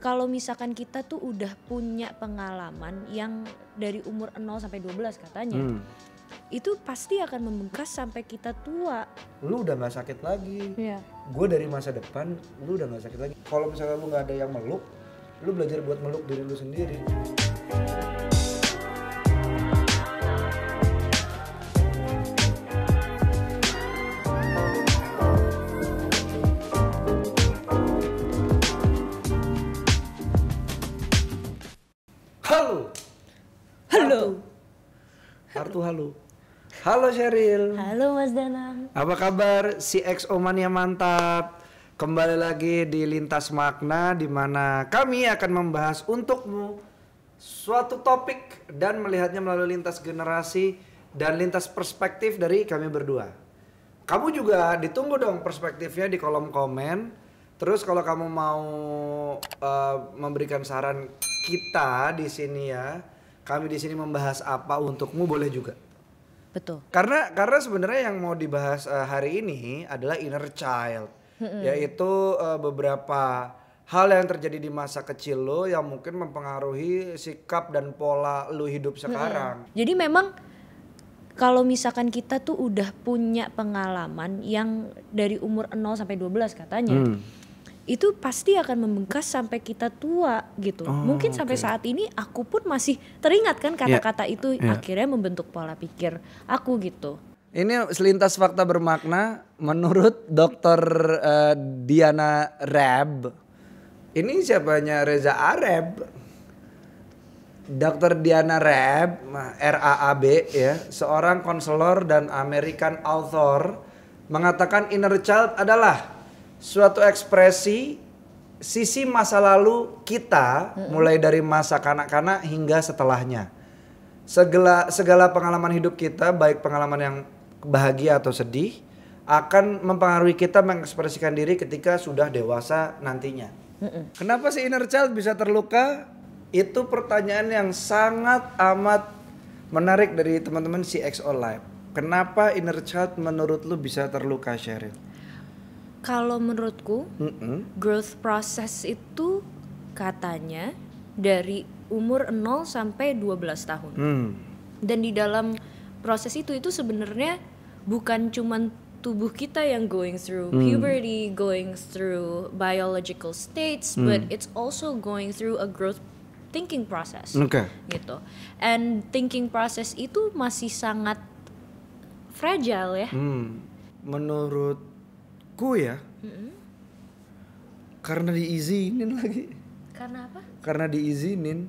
kalau misalkan kita tuh udah punya pengalaman yang dari umur 0 sampai 12 katanya. Hmm. Itu pasti akan membekas sampai kita tua. Lu udah nggak sakit lagi. ya. Gue dari masa depan lu udah nggak sakit lagi. Kalau misalnya lu nggak ada yang meluk, lu belajar buat meluk diri lu sendiri. Halo. Halo. kartu halo. Halo Sheryl. Halo Mas Danang. Apa kabar? si Oman yang mantap. Kembali lagi di Lintas Makna di mana kami akan membahas untukmu suatu topik dan melihatnya melalui lintas generasi dan lintas perspektif dari kami berdua. Kamu juga ditunggu dong perspektifnya di kolom komen Terus kalau kamu mau uh, memberikan saran kita di sini ya, kami di sini membahas apa untukmu boleh juga. Betul. Karena karena sebenarnya yang mau dibahas uh, hari ini adalah inner child, hmm yaitu uh, beberapa hal yang terjadi di masa kecil lo yang mungkin mempengaruhi sikap dan pola lo hidup sekarang. hmm Jadi memang kalau misalkan kita tuh udah punya pengalaman yang dari umur 0 sampai 12 katanya. Hmm itu pasti akan membengkas sampai kita tua gitu. Oh, Mungkin sampai saat ini aku pun masih teringat kan ya, kata-kata yeah. itu yeah. akhirnya membentuk pola pikir aku gitu. Ini selintas fakta bermakna menurut dokter Uh, Diana Rab. Ini siapanya Reza Arab? dokter Diana Rab, R A A B ya, seorang konselor dan American author mengatakan inner child adalah suatu ekspresi sisi masa lalu kita hmm mulai dari masa kanak-kanak hingga setelahnya. Segala segala pengalaman hidup kita baik pengalaman yang bahagia atau sedih akan mempengaruhi kita mengekspresikan diri ketika sudah dewasa nantinya. mm mm Kenapa si inner child bisa terluka? Itu pertanyaan yang sangat amat menarik dari teman-teman si CXO Live. Kenapa inner child menurut lu bisa terluka Sheryl? kalau menurutku mm -hmm. growth process itu katanya dari umur 0 sampai 12 tahun. Mm. Dan di dalam proses itu itu sebenarnya bukan cuman tubuh kita yang going through mm. puberty, going through biological states, mm. but it's also going through a growth thinking process. Okay. Gitu. And thinking process itu masih sangat fragile ya. Mm. Menurut menurutku ya mm-hmm. karena diizinin lagi karena apa karena diizinin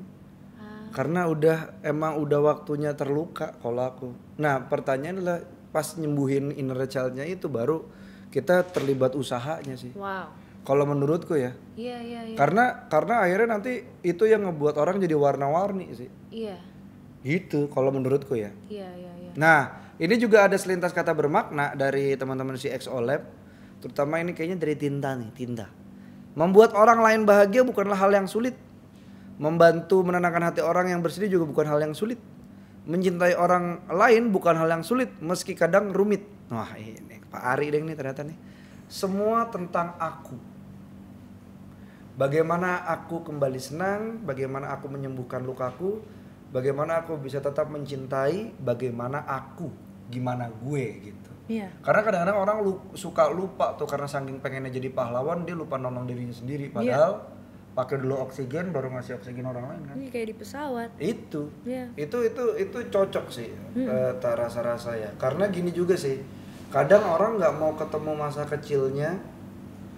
ah. karena udah emang udah waktunya terluka kalau aku nah pertanyaan adalah pas nyembuhin inner childnya itu baru kita terlibat usahanya sih wow kalau menurutku ya iya yeah, iya yeah, yeah. karena karena akhirnya nanti itu yang ngebuat orang jadi warna-warni sih iya gitu kalau menurutku ya iya iya iya nah ini juga ada selintas kata bermakna dari teman-teman si XO Lab Terutama ini kayaknya dari tinta nih, tinta. Membuat orang lain bahagia bukanlah hal yang sulit. Membantu menenangkan hati orang yang bersedih juga bukan hal yang sulit. Mencintai orang lain bukan hal yang sulit meski kadang rumit. Wah ini Pak Ari deh ini ternyata nih. Semua tentang aku. Bagaimana aku kembali senang, bagaimana aku menyembuhkan lukaku, bagaimana aku bisa tetap mencintai, bagaimana aku, gimana gue gitu. Iya. Karena kadang-kadang orang lu, suka lupa tuh karena saking pengennya jadi pahlawan dia lupa nolong dirinya sendiri iya. padahal iya. pakai dulu oksigen baru ngasih oksigen orang lain kan. Iya, kayak di pesawat. Itu. Iya. Itu itu itu cocok sih hmm. uh, rasa-rasa ya. Karena gini juga sih. Kadang orang nggak mau ketemu masa kecilnya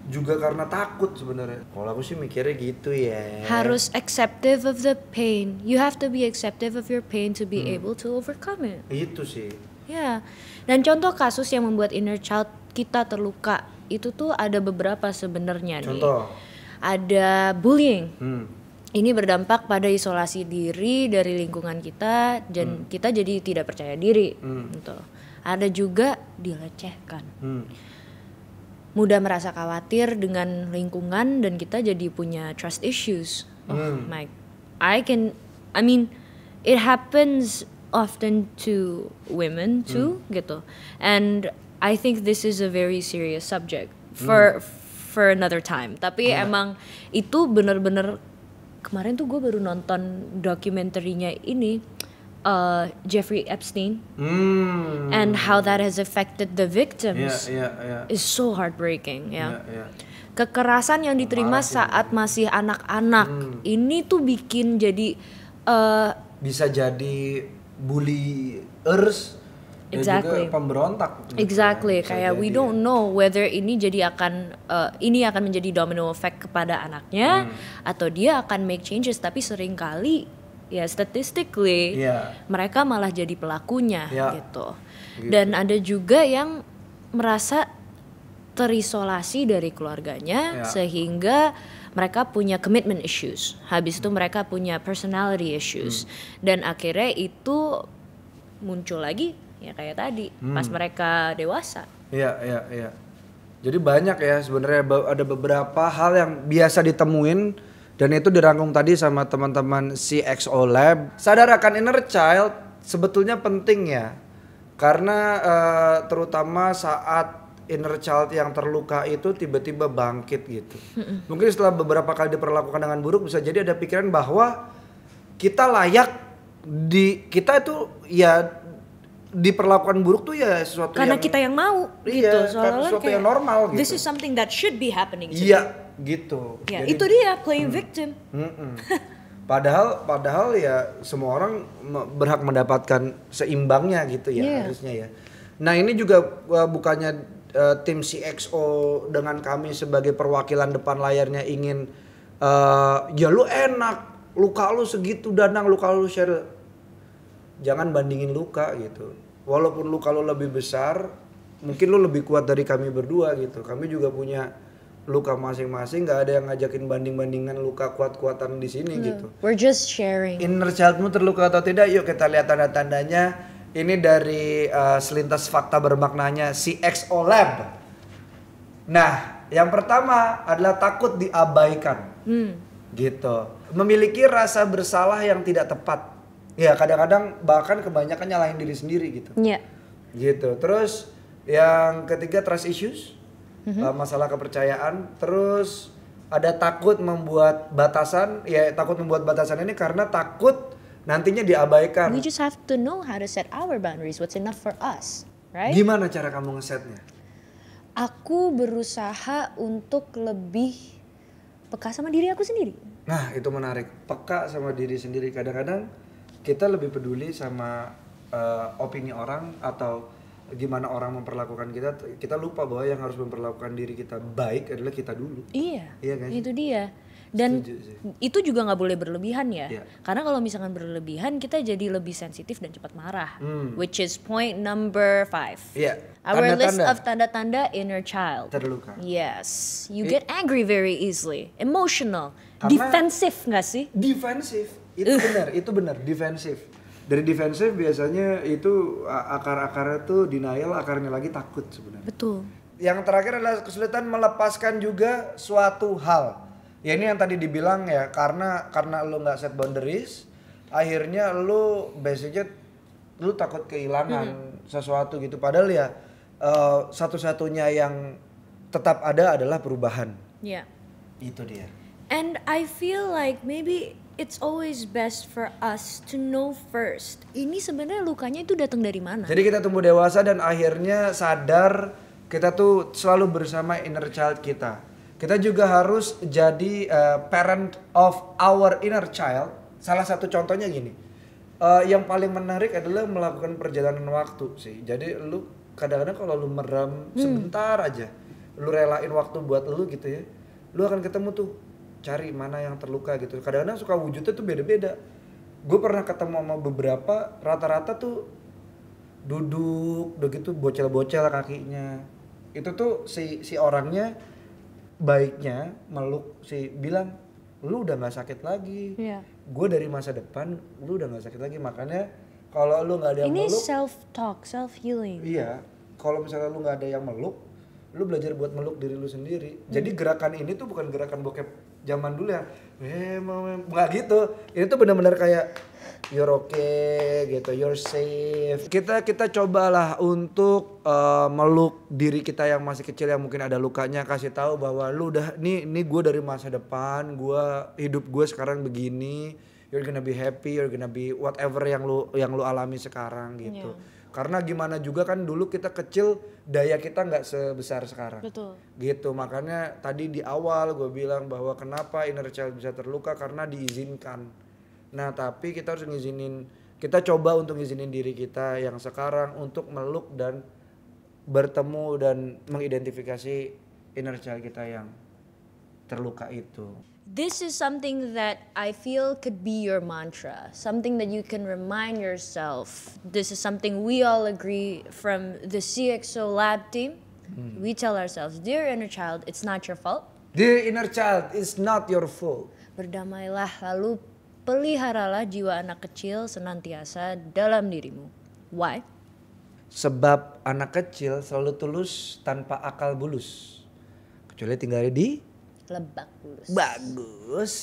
juga karena takut sebenarnya. Kalau aku sih mikirnya gitu ya. Harus acceptive of the pain. You have to be acceptive of your pain to be hmm. able to overcome it. Itu sih Ya. Dan contoh kasus yang membuat inner child kita terluka itu tuh ada beberapa sebenarnya nih. Contoh. Ada bullying. Hmm. Ini berdampak pada isolasi diri dari lingkungan kita dan hmm. kita jadi tidak percaya diri. Hmm. Gitu. Ada juga dilecehkan. Hmm. Mudah merasa khawatir dengan lingkungan dan kita jadi punya trust issues. Oh hmm. my, I can, I mean, it happens often to women too mm. gitu and I think this is a very serious subject for mm. for another time tapi yeah. Hmm. emang itu bener-bener kemarin tuh gue baru nonton dokumenterinya ini uh, Jeffrey Epstein mm. and how that has affected the victims yeah, yeah, yeah. is so heartbreaking ya yeah. yeah, yeah. kekerasan yang diterima Marah, saat ya. masih anak-anak mm. ini tuh bikin jadi uh, bisa jadi bullyers exactly. dan juga pemberontak. Gitu. exactly, Gitu. kayak we don't know whether ini jadi akan uh, ini akan menjadi domino effect kepada anaknya hmm. atau dia akan make changes tapi seringkali ya statistically yeah. mereka malah jadi pelakunya yeah. gitu. gitu. Dan ada juga yang merasa terisolasi dari keluarganya yeah. sehingga mereka punya commitment issues habis itu mereka punya personality issues hmm. dan akhirnya itu muncul lagi ya kayak tadi hmm. pas mereka dewasa iya iya iya jadi banyak ya sebenarnya ada beberapa hal yang biasa ditemuin dan itu dirangkum tadi sama teman-teman CXO Lab sadar akan inner child sebetulnya penting ya karena uh, terutama saat inner child yang terluka itu tiba-tiba bangkit gitu. Mungkin setelah beberapa kali diperlakukan dengan buruk bisa jadi ada pikiran bahwa kita layak di kita itu ya diperlakukan buruk tuh ya sesuatu karena yang, kita yang mau iya, gitu soalnya sesuatu yang normal gitu. This is something that should be happening. Iya gitu. Ya, jadi, itu dia playing hmm, victim. Hmm, hmm. padahal padahal ya semua orang berhak mendapatkan seimbangnya gitu ya yeah. harusnya ya. Nah ini juga bukannya uh, tim CXO dengan kami sebagai perwakilan depan layarnya ingin uh, ya lu enak luka lu segitu danang luka lu share jangan bandingin luka gitu walaupun luka lu lebih besar mungkin lu lebih kuat dari kami berdua gitu kami juga punya luka masing-masing nggak -masing, ada yang ngajakin banding-bandingan luka kuat-kuatan di sini yeah. gitu. We're just sharing. Inner childmu terluka atau tidak? Yuk kita lihat tanda-tandanya ini dari uh, selintas fakta bermaknanya si XO Lab. Nah, yang pertama adalah takut diabaikan. Hmm. Gitu. Memiliki rasa bersalah yang tidak tepat. Ya, kadang-kadang bahkan kebanyakan nyalahin diri sendiri gitu. Iya. Yeah. Gitu. Terus yang ketiga trust issues. Mm -hmm. masalah kepercayaan. Terus ada takut membuat batasan, ya takut membuat batasan ini karena takut nantinya diabaikan. We just have to know how to set our boundaries, what's enough for us, right? Gimana cara kamu ngesetnya? Aku berusaha untuk lebih peka sama diri aku sendiri. Nah, itu menarik. Peka sama diri sendiri kadang-kadang kita lebih peduli sama uh, opini orang atau gimana orang memperlakukan kita kita lupa bahwa yang harus memperlakukan diri kita baik adalah kita dulu iya iya kan itu dia dan itu juga nggak boleh berlebihan ya yeah. karena kalau misalkan berlebihan kita jadi lebih sensitif dan cepat marah hmm. which is point number five yeah. our tanda our list of tanda-tanda inner child terluka yes you It, get angry very easily emotional defensif nggak sih defensif itu benar itu benar defensif dari defensif biasanya itu akar-akarnya tuh denial akarnya lagi takut sebenarnya betul yang terakhir adalah kesulitan melepaskan juga suatu hal ya ini yang tadi dibilang ya karena karena lu nggak set boundaries akhirnya lu basicnya lu takut kehilangan hmm. sesuatu gitu padahal ya uh, satu-satunya yang tetap ada adalah perubahan yeah. itu dia and I feel like maybe it's always best for us to know first. Ini sebenarnya lukanya itu datang dari mana? Jadi kita tumbuh dewasa dan akhirnya sadar kita tuh selalu bersama inner child kita. Kita juga harus jadi uh, parent of our inner child. Salah satu contohnya gini. Uh, yang paling menarik adalah melakukan perjalanan waktu sih. Jadi lu kadang-kadang kalau lu merem hmm. sebentar aja, lu relain waktu buat lu gitu ya. Lu akan ketemu tuh cari mana yang terluka gitu. Kadang-kadang suka wujudnya tuh beda-beda. Gue pernah ketemu sama beberapa rata-rata tuh duduk udah gitu bocel-bocel kakinya. Itu tuh si si orangnya baiknya meluk si bilang lu udah nggak sakit lagi yeah. gue dari masa depan lu udah nggak sakit lagi makanya kalau lu nggak ada yang ini meluk ini self talk self healing iya kalau misalnya lu nggak ada yang meluk lu belajar buat meluk diri lu sendiri hmm. jadi gerakan ini tuh bukan gerakan bokep zaman dulu ya memang nggak gitu ini tuh benar-benar kayak you're okay gitu, you're safe. Kita kita cobalah untuk uh, meluk diri kita yang masih kecil yang mungkin ada lukanya kasih tahu bahwa lu udah nih nih gue dari masa depan, gue hidup gue sekarang begini, you're gonna be happy, you're gonna be whatever yang lu yang lu alami sekarang gitu. Yeah. Karena gimana juga kan dulu kita kecil daya kita nggak sebesar sekarang. Betul. Gitu makanya tadi di awal gue bilang bahwa kenapa inner child bisa terluka karena diizinkan Nah, tapi kita harus ngizinin kita coba untuk ngizinin diri kita yang sekarang untuk meluk dan bertemu dan mengidentifikasi inner child kita yang terluka itu. This is something that I feel could be your mantra, something that you can remind yourself. This is something we all agree from the CXO lab team. Hmm. We tell ourselves, dear inner child, it's not your fault. Dear inner child, it's not your fault. Berdamailah lalu peliharalah jiwa anak kecil senantiasa dalam dirimu. Why? Sebab anak kecil selalu tulus tanpa akal bulus. Kecuali tinggal di lebak bulus. Bagus.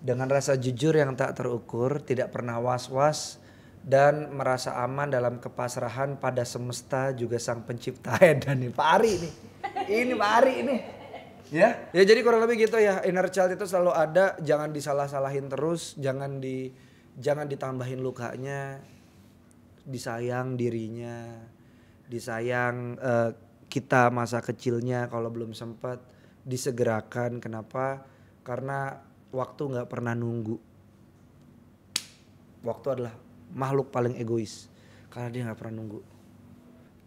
Dengan rasa jujur yang tak terukur, tidak pernah was-was dan merasa aman dalam kepasrahan pada semesta juga sang pencipta dan nih Pak Ari nih. Ini Pak Ari nih. Ya. Ya jadi kurang lebih gitu ya. Inner child itu selalu ada, jangan disalah-salahin terus, jangan di jangan ditambahin lukanya. Disayang dirinya, disayang uh, kita masa kecilnya kalau belum sempat disegerakan. Kenapa? Karena waktu nggak pernah nunggu. Waktu adalah makhluk paling egois karena dia nggak pernah nunggu.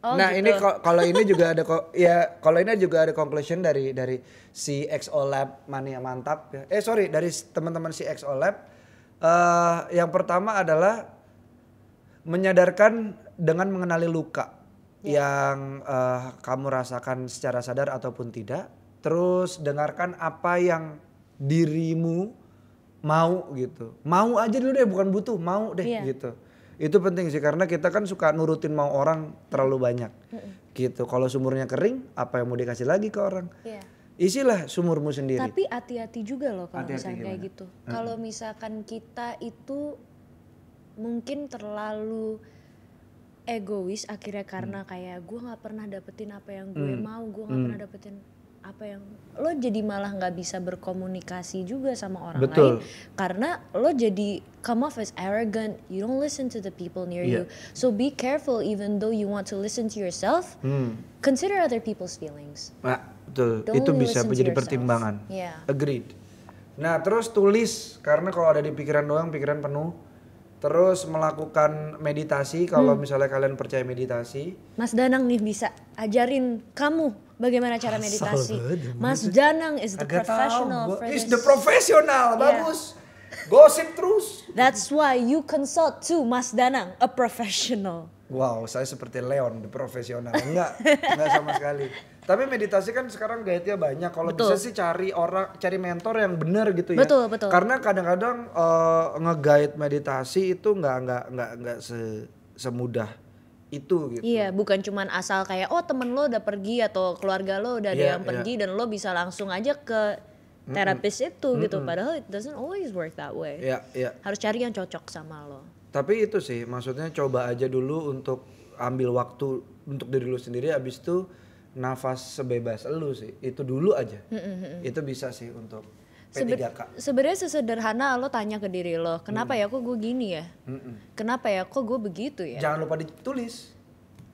Oh, nah gitu. ini kalau ini juga ada ya kalau ini juga ada conclusion dari dari si XO Lab mania mantap ya. Eh sorry dari teman-teman si XO Lab uh, yang pertama adalah menyadarkan dengan mengenali luka yeah. yang uh, kamu rasakan secara sadar ataupun tidak. Terus dengarkan apa yang dirimu mau gitu. Mau aja dulu deh bukan butuh, mau deh yeah. gitu itu penting sih karena kita kan suka nurutin mau orang terlalu banyak. mm hmm Gitu. Kalau sumurnya kering, apa yang mau dikasih lagi ke orang? Yeah. Isilah sumurmu sendiri. Tapi hati-hati juga loh kalau misalnya gimana? gitu. Mm-hmm. Kalau misalkan kita itu mungkin terlalu egois akhirnya karena hmm. kayak gue nggak pernah dapetin apa yang gue hmm. mau gue nggak hmm. pernah dapetin apa yang lo jadi malah nggak bisa berkomunikasi juga sama orang Betul. lain karena lo jadi come off as arrogant. You don't listen to the people near yeah. you. So be careful, even though you want to listen to yourself, hmm. consider other people's feelings. Nah, betul. Don't Itu bisa menjadi pertimbangan. Yeah. Agreed. Nah, terus tulis karena kalau ada di pikiran doang, pikiran penuh. Terus melakukan meditasi kalau hmm. misalnya kalian percaya meditasi. Mas Danang nih bisa ajarin kamu bagaimana cara meditasi. Mas Danang is the Agak professional tahu, for is the professional. Bagus. Yeah. Gosip terus. That's why you consult to Mas Danang, a professional. Wow, saya seperti Leon, the professional. Enggak, enggak sama sekali. Tapi meditasi kan sekarang gayanya banyak. Kalau bisa sih cari orang, cari mentor yang benar gitu ya. Betul, betul. Karena kadang-kadang uh, eh, guide meditasi itu nggak nggak nggak nggak se semudah itu gitu. Iya, bukan cuma asal kayak oh temen lo udah pergi atau keluarga lo udah yeah, ada iya, yang iya. pergi dan lo bisa langsung aja ke terapis mm -mm. itu mm -mm. gitu padahal it doesn't always work that way yeah, yeah. harus cari yang cocok sama lo tapi itu sih maksudnya coba aja dulu untuk ambil waktu untuk diri lu sendiri abis itu nafas sebebas lu sih itu dulu aja mm -hmm. itu bisa sih untuk Sebe sebenarnya sesederhana lo tanya ke diri lo kenapa mm. ya kok gue gini ya mm -mm. kenapa ya kok gue begitu ya jangan lupa ditulis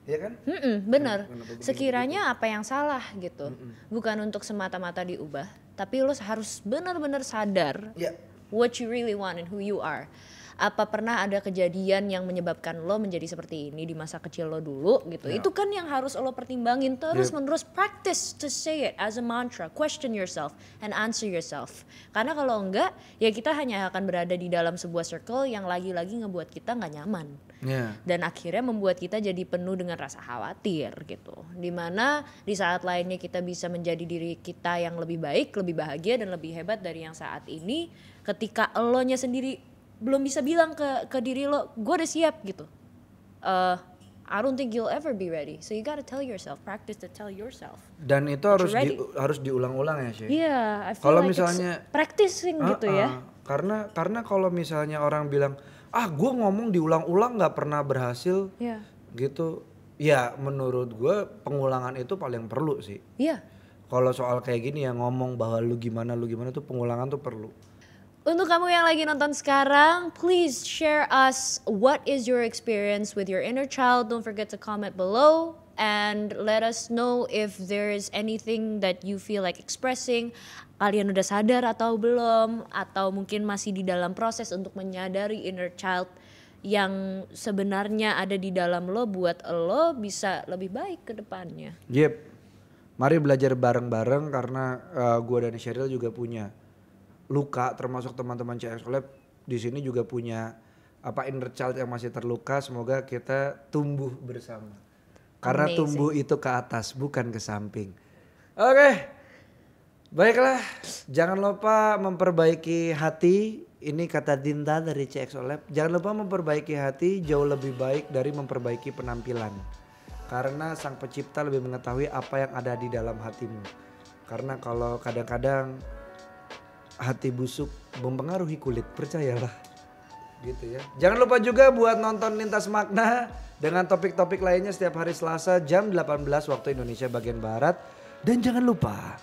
ya kan mm -mm, bener sekiranya apa yang salah gitu mm -mm. bukan untuk semata-mata diubah tapi lo harus benar-benar sadar yeah. what you really want and who you are apa pernah ada kejadian yang menyebabkan lo menjadi seperti ini di masa kecil lo dulu gitu yeah. itu kan yang harus lo pertimbangin terus yeah. menerus ya. practice to say it as a mantra question yourself and answer yourself karena kalau enggak ya kita hanya akan berada di dalam sebuah circle yang lagi-lagi ngebuat kita nggak nyaman yeah. dan akhirnya membuat kita jadi penuh dengan rasa khawatir gitu dimana di saat lainnya kita bisa menjadi diri kita yang lebih baik lebih bahagia dan lebih hebat dari yang saat ini ketika lo nya sendiri belum bisa bilang ke ke diri lo gue udah siap gitu uh, I don't think you'll ever be ready. So you gotta tell yourself, practice to tell yourself. Dan itu harus di, harus diulang-ulang ya sih. Iya, kalau like misalnya practicing uh, gitu uh, ya. Karena karena kalau misalnya orang bilang ah gue ngomong diulang-ulang nggak pernah berhasil yeah. gitu ya menurut gue pengulangan itu paling perlu sih iya kalau soal kayak gini ya ngomong bahwa lu gimana lu gimana tuh pengulangan tuh perlu untuk kamu yang lagi nonton sekarang, please share us what is your experience with your inner child. Don't forget to comment below and let us know if there is anything that you feel like expressing kalian udah sadar atau belum atau mungkin masih di dalam proses untuk menyadari inner child yang sebenarnya ada di dalam lo buat lo bisa lebih baik ke depannya. Yep. Mari belajar bareng-bareng karena uh, gua dan Sheryl juga punya luka termasuk teman-teman CX Lab di sini juga punya apa inner child yang masih terluka semoga kita tumbuh bersama. Karena Amazing. tumbuh itu ke atas bukan ke samping. Oke. Okay. Baiklah, jangan lupa memperbaiki hati. Ini kata Dinta dari CXO Lab. Jangan lupa memperbaiki hati jauh lebih baik dari memperbaiki penampilan. Karena sang pencipta lebih mengetahui apa yang ada di dalam hatimu. Karena kalau kadang-kadang hati busuk mempengaruhi kulit, percayalah. Gitu ya. Jangan lupa juga buat nonton Lintas Makna dengan topik-topik lainnya setiap hari Selasa jam 18 waktu Indonesia bagian Barat dan jangan lupa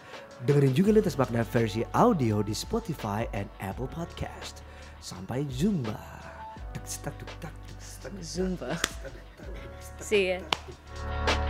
dengerin juga lintas makna versi audio di Spotify and Apple Podcast. Sampai jumpa. Zumba. See ya.